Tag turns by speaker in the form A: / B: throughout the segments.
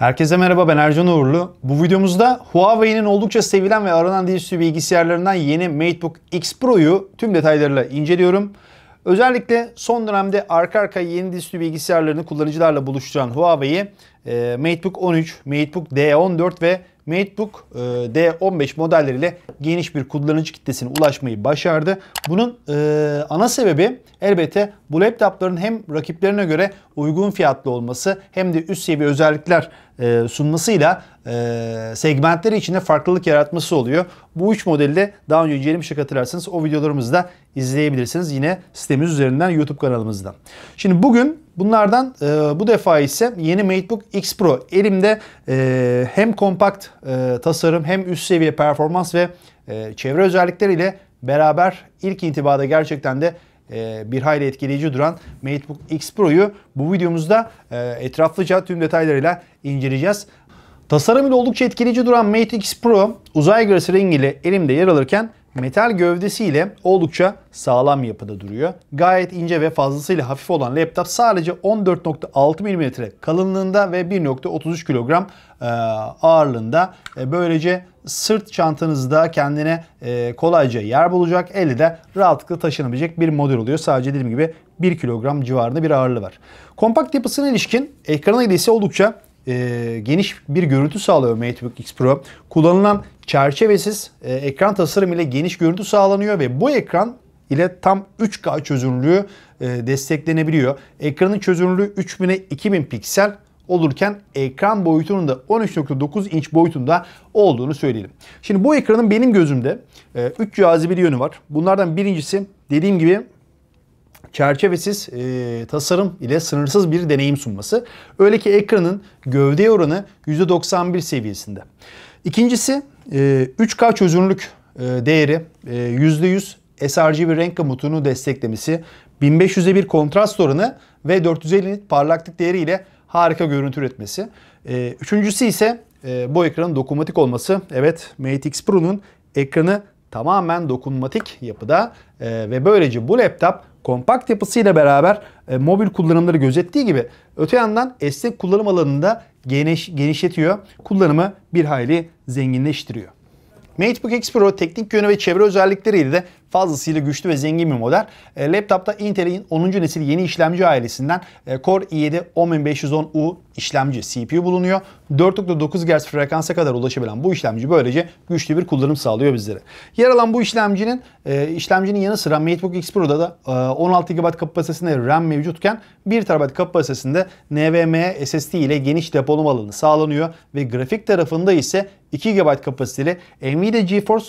A: Herkese merhaba ben Ercan Uğurlu. Bu videomuzda Huawei'nin oldukça sevilen ve aranan dizüstü bilgisayarlarından yeni MateBook X Pro'yu tüm detaylarıyla inceliyorum. Özellikle son dönemde arka arkaya yeni dizüstü bilgisayarlarını kullanıcılarla buluşturan Huawei'yi e, MateBook 13, MateBook D14 ve MateBook e, D15 modelleriyle geniş bir kullanıcı kitlesine ulaşmayı başardı. Bunun e, ana sebebi elbette bu laptopların hem rakiplerine göre uygun fiyatlı olması hem de üst seviye özellikler e, sunmasıyla e, segmentleri içinde farklılık yaratması oluyor. Bu üç modeli de daha önce incelemiştik hatırlarsanız o videolarımızı da izleyebilirsiniz yine sitemiz üzerinden YouTube kanalımızdan. Şimdi bugün bunlardan e, bu defa ise yeni MateBook X Pro elimde e, hem kompakt e, tasarım hem üst seviye performans ve e, çevre özellikleriyle beraber ilk intibada gerçekten de e, bir hayli etkileyici duran MateBook X Pro'yu bu videomuzda e, etraflıca tüm detaylarıyla inceleyeceğiz. Tasarım ile oldukça etkileyici duran Mate X Pro uzay göresi rengiyle elimde yer alırken metal gövdesiyle oldukça sağlam yapıda duruyor. Gayet ince ve fazlasıyla hafif olan laptop sadece 14.6 mm kalınlığında ve 1.33 kilogram e, ağırlığında. Böylece sırt çantanızda kendine e, kolayca yer bulacak, eli de rahatlıkla taşınabilecek bir model oluyor. Sadece dediğim gibi 1 kilogram civarında bir ağırlığı var. Kompakt yapısına ilişkin ekranı ise oldukça e, geniş bir görüntü sağlıyor MateBook X Pro. Kullanılan çerçevesiz e, ekran tasarım ile geniş görüntü sağlanıyor ve bu ekran ile tam 3K çözünürlüğü e, desteklenebiliyor. Ekranın çözünürlüğü 3000'e 2000 piksel olurken ekran boyutunun da 13.9 inç boyutunda olduğunu söyleyelim. Şimdi bu ekranın benim gözümde 3 e, cazibeli yönü var. Bunlardan birincisi dediğim gibi çerçevesiz e, tasarım ile sınırsız bir deneyim sunması. Öyle ki ekranın gövde oranı %91 seviyesinde. İkincisi e, 3K çözünürlük e, değeri e, %100 sRGB renk komutunu desteklemesi, 1500'e bir kontrast oranı ve 450 nit parlaklık değeri ile harika görüntü üretmesi. E, üçüncüsü ise e, bu ekranın dokunmatik olması. Evet Mate X Pro'nun ekranı tamamen dokunmatik yapıda e, ve böylece bu laptop kompakt yapısıyla beraber e, mobil kullanımları gözettiği gibi öte yandan esnek kullanım alanında geniş, genişletiyor. Kullanımı bir hayli zenginleştiriyor. MateBook X Pro teknik yönü ve çevre özellikleriyle de fazlasıyla güçlü ve zengin bir model. E, laptopta Intel'in 10. nesil yeni işlemci ailesinden e, Core i7 10510U işlemci CPU bulunuyor. 4.9 GHz frekansa kadar ulaşabilen bu işlemci böylece güçlü bir kullanım sağlıyor bizlere. Yer alan bu işlemcinin e, işlemcinin yanı sıra MateBook X Pro'da da e, 16 GB kapasitesinde RAM mevcutken 1 TB kapasitesinde NVMe SSD ile geniş depolama alanı sağlanıyor ve grafik tarafında ise 2 GB kapasiteli Nvidia GeForce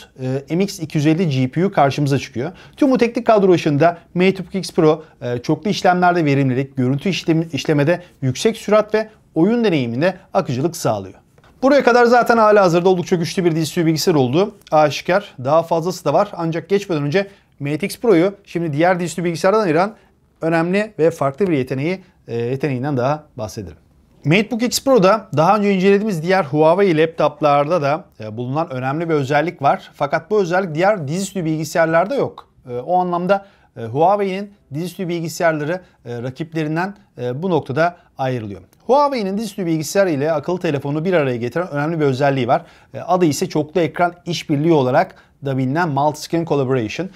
A: e, MX250 GPU karşımıza karşımıza çıkıyor. Tüm bu teknik kadro ışığında Matebook X Pro e, çoklu işlemlerde verimlilik, görüntü işlemede yüksek sürat ve oyun deneyiminde akıcılık sağlıyor. Buraya kadar zaten hala hazırda oldukça güçlü bir dizüstü bilgisayar oldu. Aşikar daha fazlası da var ancak geçmeden önce Mate X Pro'yu şimdi diğer dizüstü bilgisayardan ayıran önemli ve farklı bir yeteneği e, yeteneğinden daha bahsedelim. MateBook X Pro'da daha önce incelediğimiz diğer Huawei laptoplarda da e, bulunan önemli bir özellik var. Fakat bu özellik diğer dizüstü bilgisayarlarda yok. E, o anlamda e, Huawei'nin dizüstü bilgisayarları rakiplerinden bu noktada ayrılıyor. Huawei'nin dizüstü bilgisayar ile akıllı telefonu bir araya getiren önemli bir özelliği var. Adı ise çoklu ekran işbirliği olarak da bilinen Multiscreen Collaboration.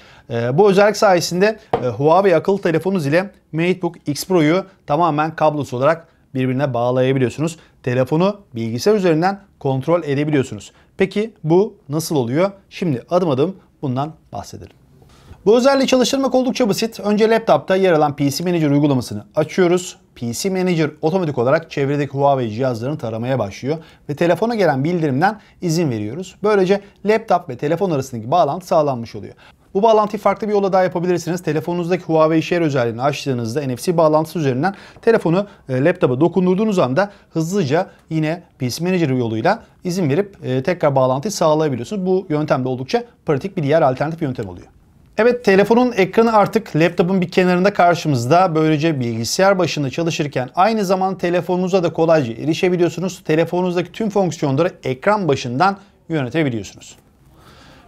A: Bu özellik sayesinde Huawei akıllı telefonunuz ile MateBook X Pro'yu tamamen kablosuz olarak birbirine bağlayabiliyorsunuz. Telefonu bilgisayar üzerinden kontrol edebiliyorsunuz. Peki bu nasıl oluyor? Şimdi adım adım bundan bahsedelim. Bu özelliği çalıştırmak oldukça basit. Önce laptopta yer alan PC Manager uygulamasını açıyoruz. PC Manager otomatik olarak çevredeki Huawei cihazlarını taramaya başlıyor ve telefona gelen bildirimden izin veriyoruz. Böylece laptop ve telefon arasındaki bağlantı sağlanmış oluyor. Bu bağlantıyı farklı bir yola daha yapabilirsiniz. Telefonunuzdaki Huawei Share özelliğini açtığınızda NFC bağlantısı üzerinden telefonu e, laptopa dokundurduğunuz anda hızlıca yine PC Manager yoluyla izin verip e, tekrar bağlantıyı sağlayabiliyorsunuz. Bu yöntem de oldukça pratik bir diğer alternatif yöntem oluyor. Evet telefonun ekranı artık laptopun bir kenarında karşımızda. Böylece bilgisayar başında çalışırken aynı zaman telefonunuza da kolayca erişebiliyorsunuz. Telefonunuzdaki tüm fonksiyonları ekran başından yönetebiliyorsunuz.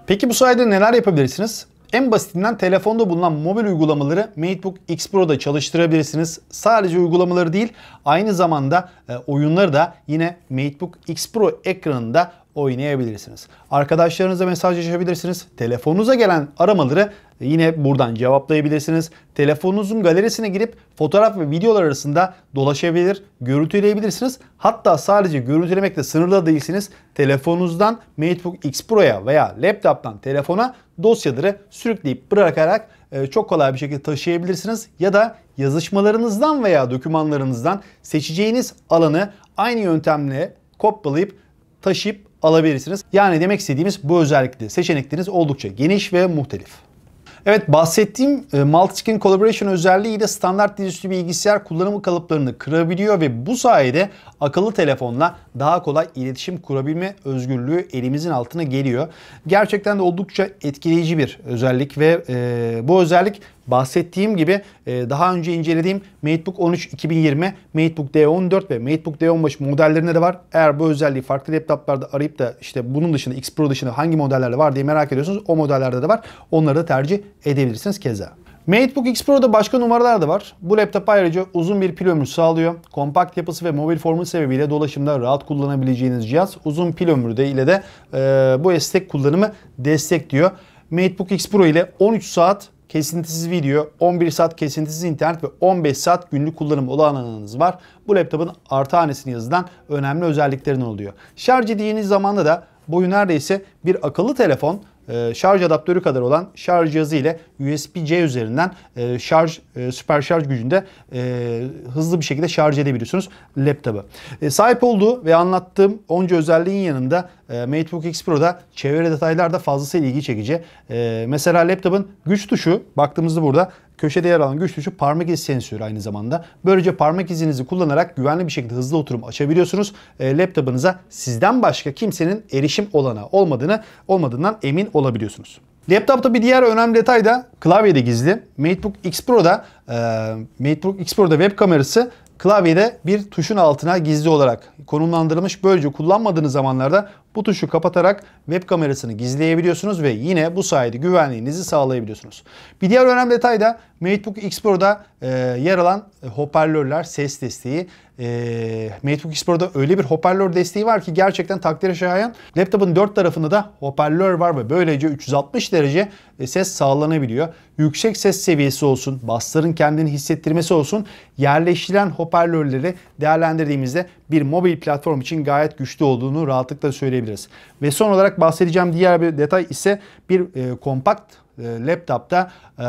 A: Peki bu sayede neler yapabilirsiniz? En basitinden telefonda bulunan mobil uygulamaları MateBook X Pro'da çalıştırabilirsiniz. Sadece uygulamaları değil aynı zamanda e, oyunları da yine MateBook X Pro ekranında oynayabilirsiniz. Arkadaşlarınıza mesajlaşabilirsiniz. Telefonunuza gelen aramaları Yine buradan cevaplayabilirsiniz. Telefonunuzun galerisine girip fotoğraf ve videolar arasında dolaşabilir, görüntüleyebilirsiniz. Hatta sadece görüntülemekle sınırlı değilsiniz. Telefonunuzdan MateBook X Pro'ya veya laptop'tan telefona dosyaları sürükleyip bırakarak e, çok kolay bir şekilde taşıyabilirsiniz ya da yazışmalarınızdan veya dokümanlarınızdan seçeceğiniz alanı aynı yöntemle kopyalayıp taşıyıp alabilirsiniz. Yani demek istediğimiz bu özellikle seçenekleriniz oldukça geniş ve muhtelif. Evet bahsettiğim e, multi Multitasking Collaboration özelliği de standart dizüstü bilgisayar kullanımı kalıplarını kırabiliyor ve bu sayede akıllı telefonla daha kolay iletişim kurabilme özgürlüğü elimizin altına geliyor. Gerçekten de oldukça etkileyici bir özellik ve e, bu özellik Bahsettiğim gibi e, daha önce incelediğim MateBook 13 2020, MateBook D14 ve MateBook D15 modellerinde de var. Eğer bu özelliği farklı laptoplarda arayıp da işte bunun dışında X Pro dışında hangi modellerde var diye merak ediyorsunuz o modellerde de var. Onları da tercih edebilirsiniz keza. MateBook X Pro'da başka numaralar da var. Bu laptop ayrıca uzun bir pil ömrü sağlıyor. Kompakt yapısı ve mobil formu sebebiyle dolaşımda rahat kullanabileceğiniz cihaz uzun pil ömrü de ile de e, bu esnek kullanımı destekliyor. MateBook X Pro ile 13 saat kesintisiz video, 11 saat kesintisiz internet ve 15 saat günlük kullanım olanağınız var. Bu laptopun artı hanesini yazılan önemli özelliklerinden oluyor. Şarj edeceğiniz zamanda da boyu neredeyse bir akıllı telefon e, şarj adaptörü kadar olan şarj cihazı ile USB-C üzerinden e, şarj e, süper şarj gücünde hızlı bir şekilde şarj edebiliyorsunuz laptopu. sahip olduğu ve anlattığım onca özelliğin yanında e, MateBook X Pro'da çevre detaylar da fazlasıyla ilgi çekici. mesela laptopun güç tuşu baktığımızda burada Köşede yer alan güçlü tuşu parmak iz sensörü aynı zamanda. Böylece parmak izinizi kullanarak güvenli bir şekilde hızlı oturum açabiliyorsunuz. E, laptopunuza sizden başka kimsenin erişim olana olmadığını olmadığından emin olabiliyorsunuz. Laptopta bir diğer önemli detay da klavyede gizli. MateBook X Pro'da e, MateBook X Pro'da web kamerası klavyede bir tuşun altına gizli olarak konumlandırılmış. Böylece kullanmadığınız zamanlarda bu tuşu kapatarak web kamerasını gizleyebiliyorsunuz ve yine bu sayede güvenliğinizi sağlayabiliyorsunuz. Bir diğer önemli detay da MateBook X Pro'da e, yer alan e, hoparlörler ses desteği. E, MateBook X Pro'da öyle bir hoparlör desteği var ki gerçekten takdire şayan. Laptopun dört tarafında da hoparlör var ve böylece 360 derece e, ses sağlanabiliyor. Yüksek ses seviyesi olsun, basların kendini hissettirmesi olsun yerleştirilen hoparlörleri değerlendirdiğimizde bir mobil platform için gayet güçlü olduğunu rahatlıkla söyleyebiliriz. Ve son olarak bahsedeceğim diğer bir detay ise bir e, kompakt e, laptopta e,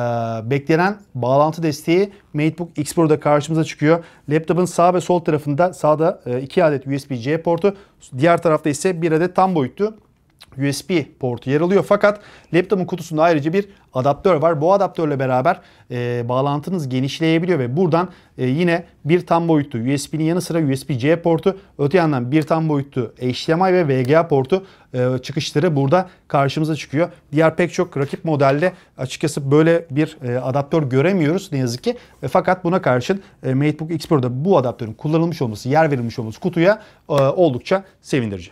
A: beklenen bağlantı desteği MateBook X Pro'da karşımıza çıkıyor. Laptopun sağ ve sol tarafında sağda 2 e, adet USB-C portu, diğer tarafta ise bir adet tam boyutlu USB portu yer alıyor. Fakat laptopun kutusunda ayrıca bir adaptör var. Bu adaptörle beraber e, bağlantınız genişleyebiliyor ve buradan e, yine bir tam boyutlu USB'nin yanı sıra USB-C portu, öte yandan bir tam boyutlu HDMI ve VGA portu e, çıkışları burada karşımıza çıkıyor. Diğer pek çok rakip modelde açıkçası böyle bir e, adaptör göremiyoruz ne yazık ki. E, fakat buna karşın e, MateBook X Pro'da bu adaptörün kullanılmış olması, yer verilmiş olması kutuya e, oldukça sevindirici.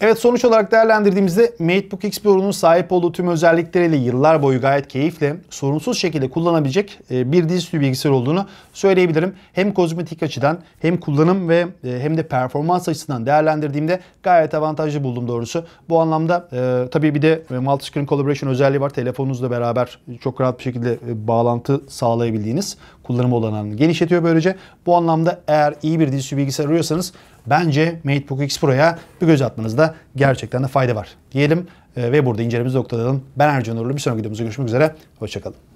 A: Evet sonuç olarak değerlendirdiğimizde MateBook X Pro'nun sahip olduğu tüm özellikleriyle yıllar boyu gayet keyifle sorunsuz şekilde kullanabilecek e, bir dizüstü bilgisayar olduğunu söyleyebilirim. Hem kozmetik açıdan hem kullanım ve e, hem de performans açısından değerlendirdiğimde gayet avantajlı buldum doğrusu. Bu anlamda e, tabii bir de e, multi-screen collaboration özelliği var. Telefonunuzla beraber çok rahat bir şekilde bağlantı sağlayabildiğiniz kullanım olanağını genişletiyor böylece. Bu anlamda eğer iyi bir dizüstü bilgisayar arıyorsanız bence MateBook X Pro'ya bir göz atmanızda gerçekten de fayda var diyelim ee, ve burada incelememizi noktalayalım. Ben Ercan Uğurlu. Bir sonraki videomuzda görüşmek üzere. Hoşçakalın.